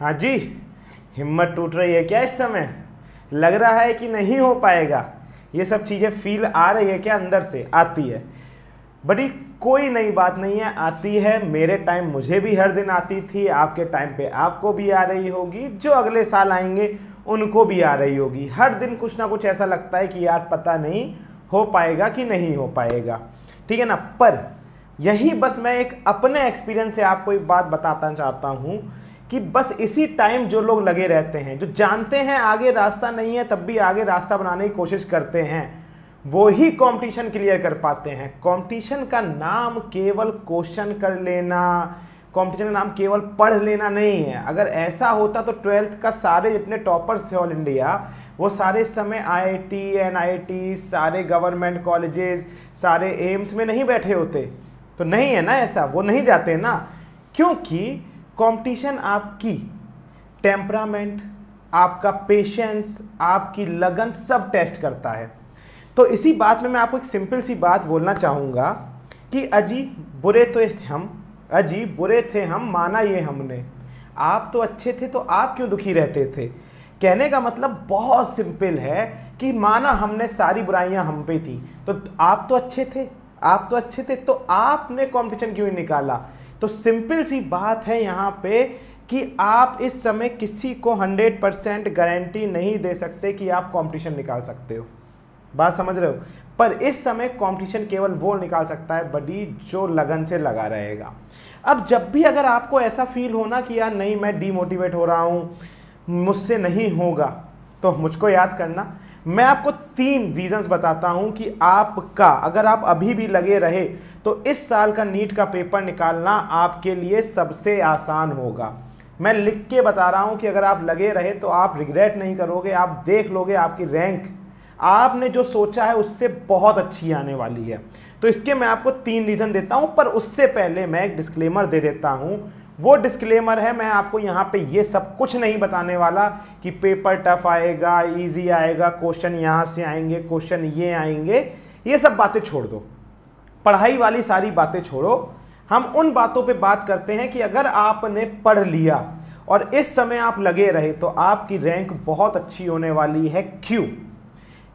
हाँ जी हिम्मत टूट रही है क्या इस समय लग रहा है कि नहीं हो पाएगा ये सब चीज़ें फील आ रही है क्या अंदर से आती है बड़ी कोई नई बात नहीं है आती है मेरे टाइम मुझे भी हर दिन आती थी आपके टाइम पे आपको भी आ रही होगी जो अगले साल आएंगे उनको भी आ रही होगी हर दिन कुछ ना कुछ ऐसा लगता है कि यार पता नहीं हो पाएगा कि नहीं हो पाएगा ठीक है ना पर यही बस मैं एक अपने एक्सपीरियंस से आपको एक बात बताना चाहता हूँ कि बस इसी टाइम जो लोग लगे रहते हैं जो जानते हैं आगे रास्ता नहीं है तब भी आगे रास्ता बनाने की कोशिश करते हैं वो ही कॉम्पिटिशन क्लियर कर पाते हैं कॉम्पिटिशन का नाम केवल क्वेश्चन कर लेना कॉम्पिटिशन का नाम केवल पढ़ लेना नहीं है अगर ऐसा होता तो ट्वेल्थ का सारे जितने टॉपर्स थे ऑल इंडिया वो सारे समय आईआईटी एनआईटी सारे गवर्नमेंट कॉलेजेस सारे एम्स में नहीं बैठे होते तो नहीं है ना ऐसा वो नहीं जाते ना क्योंकि कंपटीशन आपकी टेम्परामेंट आपका पेशेंस आपकी लगन सब टेस्ट करता है तो इसी बात में मैं आपको एक सिंपल सी बात बोलना चाहूँगा कि अजी बुरे तो हम अजी बुरे थे हम माना ये हमने आप तो अच्छे थे तो आप क्यों दुखी रहते थे कहने का मतलब बहुत सिंपल है कि माना हमने सारी बुराइयां हम पे थी तो आप तो अच्छे थे आप तो अच्छे थे तो आपने कंपटीशन क्यों निकाला तो सिंपल सी बात है यहाँ पे कि आप इस समय किसी को 100 परसेंट गारंटी नहीं दे सकते कि आप कंपटीशन निकाल सकते हो बात समझ रहे हो पर इस समय कंपटीशन केवल वो निकाल सकता है बडी जो लगन से लगा रहेगा अब जब भी अगर आपको ऐसा फील होना कि यार नहीं मैं डीमोटिवेट हो रहा हूँ मुझसे नहीं होगा तो मुझको याद करना मैं आपको तीन रीजंस बताता हूं कि आपका अगर आप अभी भी लगे रहे तो इस साल का नीट का पेपर निकालना आपके लिए सबसे आसान होगा मैं लिख के बता रहा हूं कि अगर आप लगे रहे तो आप रिग्रेट नहीं करोगे आप देख लोगे आपकी रैंक आपने जो सोचा है उससे बहुत अच्छी आने वाली है तो इसके मैं आपको तीन रीज़न देता हूं पर उससे पहले मैं एक डिस्क्लेमर दे देता हूं वो डिस्क्लेमर है मैं आपको यहाँ पे ये सब कुछ नहीं बताने वाला कि पेपर टफ आएगा इजी आएगा क्वेश्चन यहाँ से आएंगे क्वेश्चन ये आएंगे ये सब बातें छोड़ दो पढ़ाई वाली सारी बातें छोड़ो हम उन बातों पे बात करते हैं कि अगर आपने पढ़ लिया और इस समय आप लगे रहे तो आपकी रैंक बहुत अच्छी होने वाली है क्यों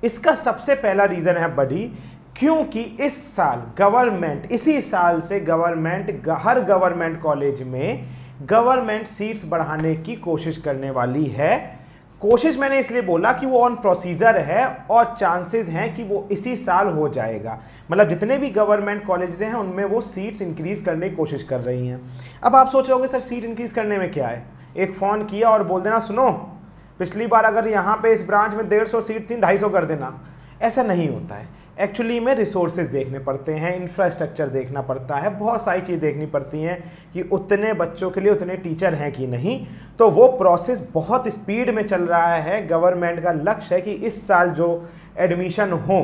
इसका सबसे पहला रीज़न है बड़ी क्योंकि इस साल गवर्नमेंट इसी साल से गवर्नमेंट हर गवर्नमेंट कॉलेज में गवर्नमेंट सीट्स बढ़ाने की कोशिश करने वाली है कोशिश मैंने इसलिए बोला कि वो ऑन प्रोसीजर है और चांसेस हैं कि वो इसी साल हो जाएगा मतलब जितने भी गवर्नमेंट कॉलेज हैं उनमें वो सीट्स इंक्रीज़ करने की कोशिश कर रही हैं अब आप सोच रहे हो सर सीट इंक्रीज़ करने में क्या है एक फ़ोन किया और बोल देना सुनो पिछली बार अगर यहाँ पे इस ब्रांच में डेढ़ सौ सीट थी ढाई सौ कर देना ऐसा नहीं होता है एक्चुअली में रिसोर्सेज देखने पड़ते हैं इंफ्रास्ट्रक्चर देखना पड़ता है बहुत सारी चीज़ देखनी पड़ती हैं कि उतने बच्चों के लिए उतने टीचर हैं कि नहीं तो वो प्रोसेस बहुत स्पीड में चल रहा है गवर्नमेंट का लक्ष्य है कि इस साल जो एडमिशन हो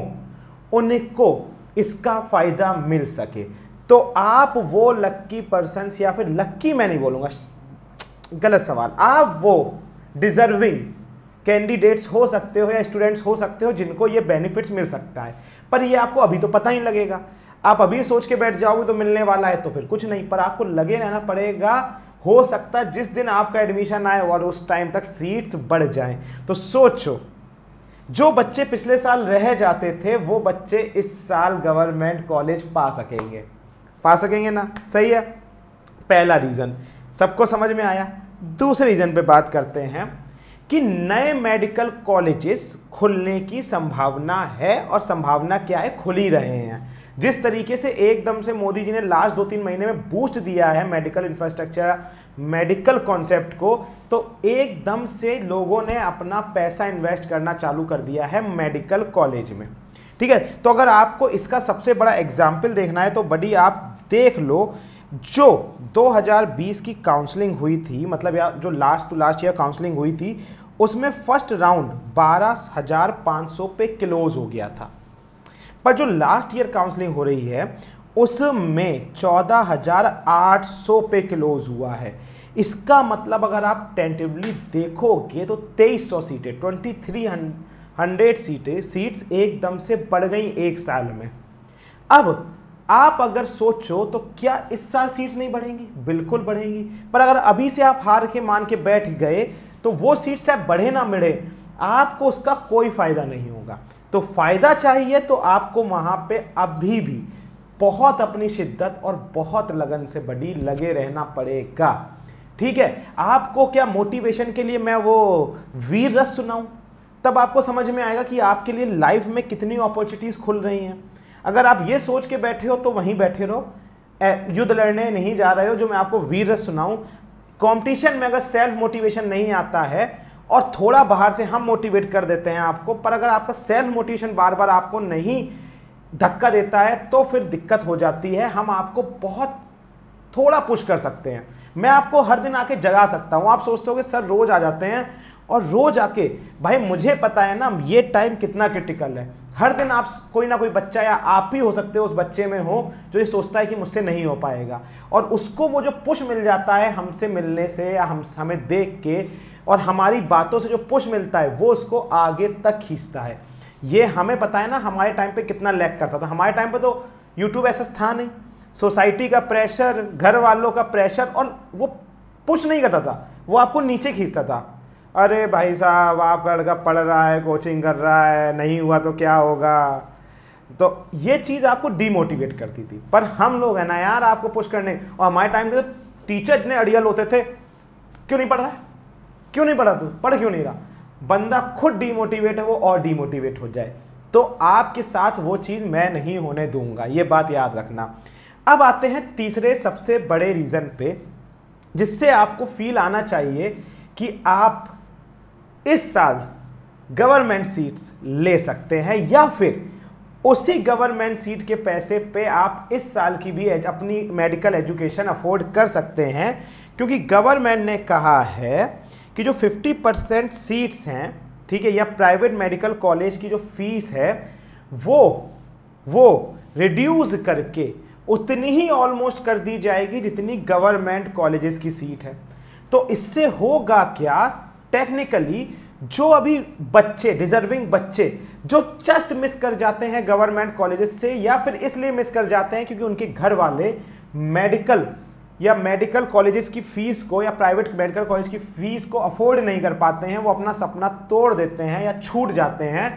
उनको इसका फ़ायदा मिल सके तो आप वो लक्की पर्सनस या फिर लक्की मैं नहीं बोलूँगा गलत सवाल आप वो डिज़र्विंग कैंडिडेट्स हो सकते हो या स्टूडेंट्स हो सकते हो जिनको ये बेनिफिट्स मिल सकता है पर ये आपको अभी तो पता ही लगेगा आप अभी सोच के बैठ जाओगे तो मिलने वाला है तो फिर कुछ नहीं पर आपको लगे रहना पड़ेगा हो सकता है जिस दिन आपका एडमिशन आए और उस टाइम तक सीट्स बढ़ जाएं तो सोचो जो बच्चे पिछले साल रह जाते थे वो बच्चे इस साल गवर्नमेंट कॉलेज पा सकेंगे पा सकेंगे ना सही है पहला रीज़न सबको समझ में आया दूसरे रीज़न पे बात करते हैं कि नए मेडिकल कॉलेजेस खुलने की संभावना है और संभावना क्या है खुल ही रहे हैं जिस तरीके से एकदम से मोदी जी ने लास्ट दो तीन महीने में बूस्ट दिया है मेडिकल इंफ्रास्ट्रक्चर मेडिकल कॉन्सेप्ट को तो एकदम से लोगों ने अपना पैसा इन्वेस्ट करना चालू कर दिया है मेडिकल कॉलेज में ठीक है तो अगर आपको इसका सबसे बड़ा एग्जाम्पल देखना है तो बड़ी आप देख लो जो 2020 की काउंसलिंग हुई थी मतलब या जो last to last year counselling हुई थी उसमें फर्स्ट राउंड बारह हज़ार पाँच सौ पे क्लोज हो गया था पर जो लास्ट ईयर काउंसलिंग हो रही है उसमें चौदह हज़ार आठ सौ पे क्लोज हुआ है इसका मतलब अगर आप टेंटिवली देखोगे तो तेईस सौ सीटें ट्वेंटी थ्री हंड्रेड सीटें सीट्स एकदम से बढ़ गई एक साल में अब आप अगर सोचो तो क्या इस साल सीट नहीं बढ़ेंगी बिल्कुल बढ़ेंगी पर अगर अभी से आप हार के मान के बैठ गए तो वो सीट चाहे बढ़े ना मिले आपको उसका कोई फ़ायदा नहीं होगा तो फ़ायदा चाहिए तो आपको वहां पे अभी भी बहुत अपनी शिद्दत और बहुत लगन से बड़ी लगे रहना पड़ेगा ठीक है आपको क्या मोटिवेशन के लिए मैं वो वीर रस सुनाऊं तब आपको समझ में आएगा कि आपके लिए लाइफ में कितनी अपॉर्चुनिटीज़ खुल रही हैं अगर आप ये सोच के बैठे हो तो वहीं बैठे रहो युद्ध लड़ने नहीं जा रहे हो जो मैं आपको वीर रस सुनाऊं कंपटीशन में अगर सेल्फ मोटिवेशन नहीं आता है और थोड़ा बाहर से हम मोटिवेट कर देते हैं आपको पर अगर आपका सेल्फ मोटिवेशन बार बार आपको नहीं धक्का देता है तो फिर दिक्कत हो जाती है हम आपको बहुत थोड़ा पुश कर सकते हैं मैं आपको हर दिन आके जगा सकता हूँ आप सोचते हो सर रोज़ आ जाते हैं और रोज आके भाई मुझे पता है ना ये टाइम कितना क्रिटिकल है हर दिन आप कोई ना कोई बच्चा या आप ही हो सकते हो उस बच्चे में हो जो ये सोचता है कि मुझसे नहीं हो पाएगा और उसको वो जो पुश मिल जाता है हमसे मिलने से या हम हमें देख के और हमारी बातों से जो पुश मिलता है वो उसको आगे तक खींचता है ये हमें पता है ना हमारे टाइम पे कितना लैक करता था हमारे टाइम पे तो यूट्यूब ऐसा था नहीं सोसाइटी का प्रेशर घर वालों का प्रेशर और वो पुश नहीं करता था वो आपको नीचे खींचता था अरे भाई साहब आपका लड़का पढ़ रहा है कोचिंग कर रहा है नहीं हुआ तो क्या होगा तो ये चीज़ आपको डीमोटिवेट करती थी पर हम लोग हैं ना यार आपको पुश करने और हमारे टाइम के तो टीचर इतने अड़ियल होते थे क्यों नहीं पढ़ रहा है क्यों नहीं पढ़ा तू पढ़ क्यों नहीं रहा बंदा खुद डीमोटिवेट है वो और डीमोटिवेट हो जाए तो आपके साथ वो चीज़ मैं नहीं होने दूंगा ये बात याद रखना अब आते हैं तीसरे सबसे बड़े रीज़न पे जिससे आपको फील आना चाहिए कि आप इस साल गवर्नमेंट सीट्स ले सकते हैं या फिर उसी गवर्नमेंट सीट के पैसे पे आप इस साल की भी अपनी मेडिकल एजुकेशन अफोर्ड कर सकते हैं क्योंकि गवर्नमेंट ने कहा है कि जो 50 परसेंट सीट्स हैं ठीक है या प्राइवेट मेडिकल कॉलेज की जो फीस है वो वो रिड्यूस करके उतनी ही ऑलमोस्ट कर दी जाएगी जितनी गवर्नमेंट कॉलेजेस की सीट है तो इससे होगा क्या टेक्निकली जो अभी बच्चे डिजर्विंग बच्चे जो जस्ट मिस कर जाते हैं गवर्नमेंट कॉलेजेस से या फिर इसलिए मिस कर जाते हैं क्योंकि उनके घर वाले मेडिकल या मेडिकल कॉलेजेस की फ़ीस को या प्राइवेट मेडिकल कॉलेज की फ़ीस को अफोर्ड नहीं कर पाते हैं वो अपना सपना तोड़ देते हैं या छूट जाते हैं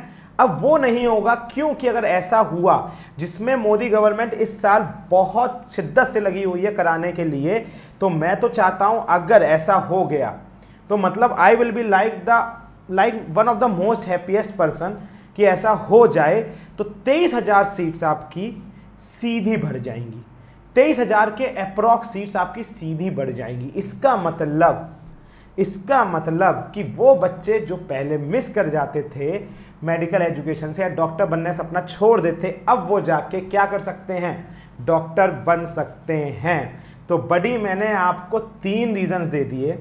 अब वो नहीं होगा क्योंकि अगर ऐसा हुआ जिसमें मोदी गवर्नमेंट इस साल बहुत शिद्दत से लगी हुई है कराने के लिए तो मैं तो चाहता हूं अगर ऐसा हो गया तो मतलब I will be like the like one of the most happiest person कि ऐसा हो जाए तो तेईस हज़ार सीट्स आपकी सीधी बढ़ जाएंगी तेईस हज़ार के अप्रॉक्स सीट्स आपकी सीधी बढ़ जाएंगी इसका मतलब इसका मतलब कि वो बच्चे जो पहले मिस कर जाते थे मेडिकल एजुकेशन से या डॉक्टर बनने से अपना छोड़ देते अब वो जाके क्या कर सकते हैं डॉक्टर बन सकते हैं तो बड़ी मैंने आपको तीन रीजंस दे दिए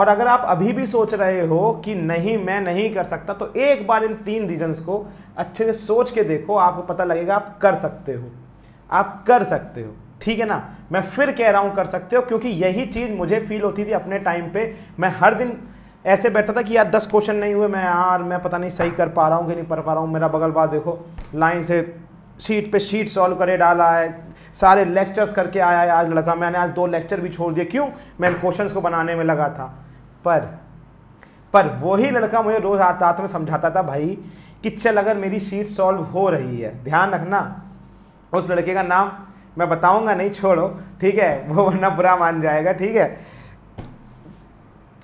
और अगर आप अभी भी सोच रहे हो कि नहीं मैं नहीं कर सकता तो एक बार इन तीन रीजंस को अच्छे से सोच के देखो आपको पता लगेगा आप कर सकते हो आप कर सकते हो ठीक है ना मैं फिर कह रहा हूँ कर सकते हो क्योंकि यही चीज़ मुझे फील होती थी अपने टाइम पे मैं हर दिन ऐसे बैठता था कि यार दस क्वेश्चन नहीं हुए मैं यार मैं पता नहीं सही कर पा रहा हूँ कि नहीं पढ़ पा रहा हूँ मेरा बगल बार देखो लाइन से शीट पे शीट सॉल्व करे डाला है सारे लेक्चर्स करके आया है आज लड़का मैंने आज दो लेक्चर भी छोड़ दिए क्यों मैं क्वेश्चंस को बनाने में लगा था पर पर वही लड़का मुझे रोज़ हाथ में समझाता था भाई कि चल अगर मेरी सीट सॉल्व हो रही है ध्यान रखना उस लड़के का नाम मैं बताऊंगा नहीं छोड़ो ठीक है वो वरना बुरा मान जाएगा ठीक है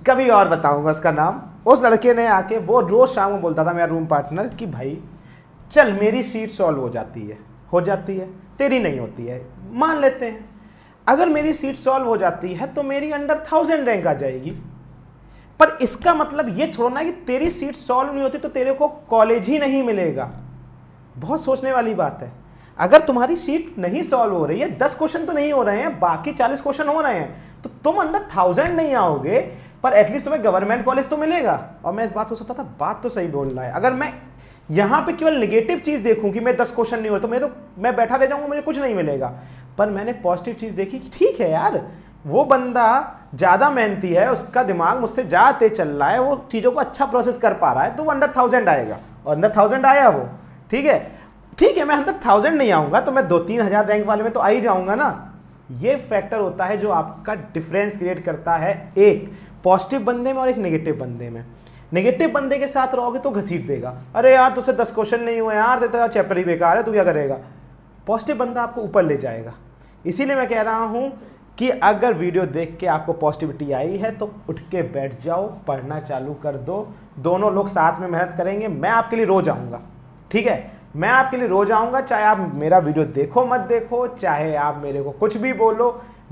कभी और बताऊंगा उसका नाम उस लड़के ने आके वो रोज़ शाम को बोलता था मेरा रूम पार्टनर कि भाई चल मेरी सीट सॉल्व हो जाती है हो जाती है तेरी नहीं होती है मान लेते हैं अगर मेरी सीट सॉल्व हो जाती है तो मेरी अंडर थाउजेंड रैंक आ जाएगी पर इसका मतलब ये छोड़ो ना कि तेरी सीट सॉल्व नहीं होती तो तेरे को कॉलेज ही नहीं मिलेगा बहुत सोचने वाली बात है अगर तुम्हारी सीट नहीं सॉल्व हो रही है दस क्वेश्चन तो नहीं हो रहे हैं बाकी चालीस क्वेश्चन हो रहे हैं तो तुम अंडर थाउजेंड नहीं आओगे पर एटलीस्ट तुम्हें गवर्नमेंट कॉलेज तो मिलेगा और मैं इस बात को सोचता था बात तो सही बोल रहा है अगर मैं यहाँ पे केवल निगेटिव चीज़ देखूं कि मैं दस क्वेश्चन नहीं हो तो मैं तो मैं बैठा रह जाऊंगा मुझे कुछ नहीं मिलेगा पर मैंने पॉजिटिव चीज़ देखी ठीक है यार वो बंदा ज़्यादा मेहनती है उसका दिमाग मुझसे ज़्यादा तेज चल रहा है वो चीज़ों को अच्छा प्रोसेस कर पा रहा है तो वो अंडर थाउजेंड आएगा और अंडर थाउजेंड आया वो ठीक है ठीक है मैं अंदर थाउजेंड नहीं आऊँगा तो मैं दो तीन हज़ार रैंक वाले में तो आ ही जाऊँगा ना ये फैक्टर होता है जो आपका डिफरेंस क्रिएट करता है एक पॉजिटिव बंदे में और एक नेगेटिव बंदे में नेगेटिव बंदे के साथ रहोगे तो घसीट देगा अरे यार तुझसे दस क्वेश्चन नहीं हुए यार तेरा चैप्टर ही बेकार है तू क्या करेगा पॉजिटिव बंदा आपको ऊपर ले जाएगा इसीलिए मैं कह रहा हूँ कि अगर वीडियो देख के आपको पॉजिटिविटी आई है तो उठ के बैठ जाओ पढ़ना चालू कर दो दोनों लोग साथ में मेहनत करेंगे मैं आपके लिए रोज आऊँगा ठीक है मैं आपके लिए रोज आऊँगा चाहे आप मेरा वीडियो देखो मत देखो चाहे आप मेरे को कुछ भी बोलो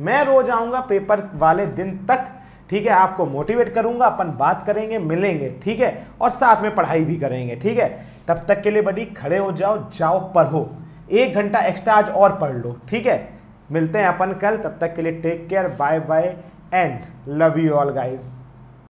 मैं रोज आऊँगा पेपर वाले दिन तक ठीक है आपको मोटिवेट करूंगा अपन बात करेंगे मिलेंगे ठीक है और साथ में पढ़ाई भी करेंगे ठीक है तब तक के लिए बड़ी खड़े हो जाओ जाओ पढ़ो एक घंटा एक्स्ट्रा आज और पढ़ लो ठीक है मिलते हैं अपन कल तब तक के लिए take care bye bye and love you all guys